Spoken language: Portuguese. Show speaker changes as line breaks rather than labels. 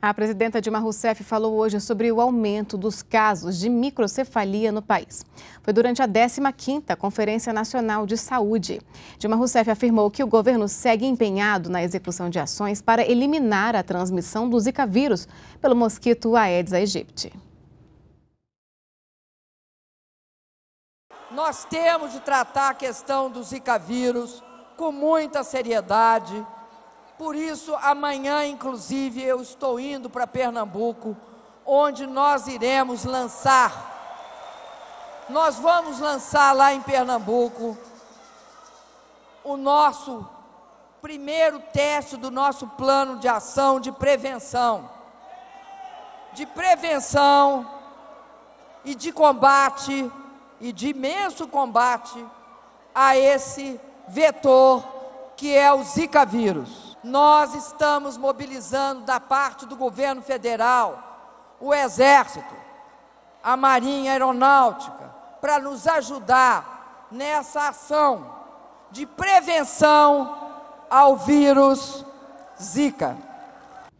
A presidenta Dilma Rousseff falou hoje sobre o aumento dos casos de microcefalia no país. Foi durante a 15ª Conferência Nacional de Saúde. Dilma Rousseff afirmou que o governo segue empenhado na execução de ações para eliminar a transmissão do Zika vírus pelo mosquito Aedes aegypti.
Nós temos de tratar a questão do Zika vírus com muita seriedade por isso, amanhã, inclusive, eu estou indo para Pernambuco, onde nós iremos lançar. Nós vamos lançar lá em Pernambuco o nosso primeiro teste do nosso plano de ação de prevenção. De prevenção e de combate, e de imenso combate a esse vetor que é o Zika vírus nós estamos mobilizando da parte do governo federal, o Exército, a Marinha Aeronáutica, para nos ajudar nessa ação de prevenção ao vírus Zika.